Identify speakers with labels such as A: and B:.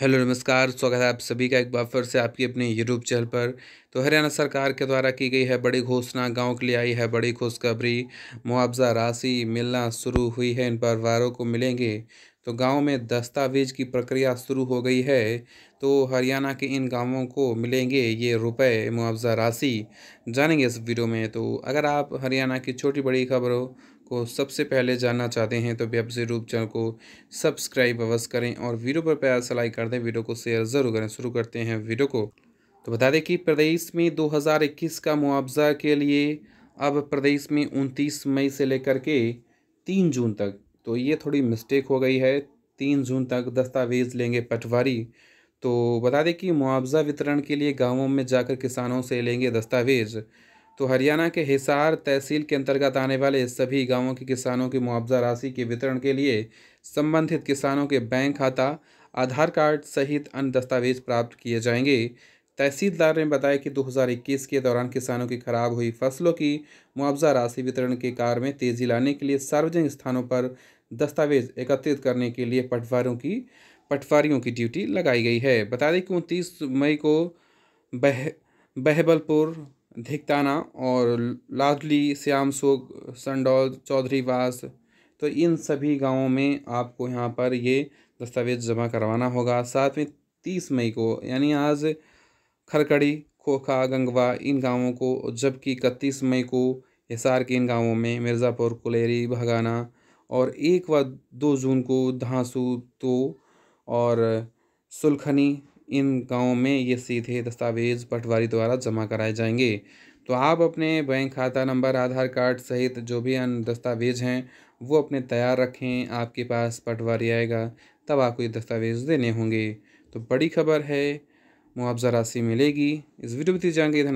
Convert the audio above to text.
A: hello नमस्कार स्वागत है आप सभी का एक बार फिर से आपकी अपने यूट्यूब चैनल पर तो हरियाणा सरकार के द्वारा की गई है बड़ी घोषणा गांव के लिए आई है बड़ी खुशखबरी मुआवजा राशि मिलना शुरू हुई है इन परिवारों को मिलेंगे तो गांव में दस्तावेज की प्रक्रिया शुरू हो गई है तो हरियाणा के इन गांवों को मिलेंगे ये रुपए मुआवजा राशि जानेंगे इस वीडियो में तो अगर आप हरियाणा की छोटी बड़ी खबरों को सबसे पहले जानना चाहते हैं तो वेब यूट्यूब चैनल को सब्सक्राइब अवश्य करें और वीडियो पर प्यार सलाई कर दें वीडियो को शेयर ज़रूर करें शुरू करते हैं वीडियो को तो बता दें कि प्रदेश में दो का मुआवजा के लिए अब प्रदेश में उनतीस मई से लेकर के तीन जून तक तो ये थोड़ी मिस्टेक हो गई है तीन जून तक दस्तावेज़ लेंगे पटवारी तो बता दें कि मुआवजा वितरण के लिए गांवों में जाकर किसानों से लेंगे दस्तावेज़ तो हरियाणा के हिसार तहसील के अंतर्गत आने वाले सभी गांवों के किसानों की मुआवजा राशि के वितरण के लिए संबंधित किसानों के बैंक खाता आधार कार्ड सहित अन्य दस्तावेज प्राप्त किए जाएंगे तहसीलदार ने बताया कि 2021 के दौरान किसानों की खराब हुई फसलों की मुआवजा राशि वितरण के कार्य में तेजी लाने के लिए सार्वजनिक स्थानों पर दस्तावेज एकत्रित करने के लिए पटवारों की पटवारियों की ड्यूटी लगाई गई है बता दें कि उनतीस मई को बह बहबलपुर धिकताना और लाडली श्याम सोग संडौल चौधरी वास तो इन सभी गांवों में आपको यहां पर ये दस्तावेज जमा करवाना होगा साथ में तीस मई को यानी आज खरकड़ी खोखा गंगवा इन गांवों को जबकि इकतीस मई को हिसार के इन गांवों में मिर्ज़ापुर कुलेरी भगाना और एक व दो जून को धांसू तो और सुलखनी इन गांवों में ये सीधे दस्तावेज़ पटवारी द्वारा जमा कराए जाएंगे तो आप अपने बैंक खाता नंबर आधार कार्ड सहित जो भी अन्य दस्तावेज़ हैं वो अपने तैयार रखें आपके पास पटवारी आएगा तब आपको ये दस्तावेज़ देने होंगे तो बड़ी खबर है मुआवजा राशि मिलेगी इस वीडियो में जानकारी धन्यवाद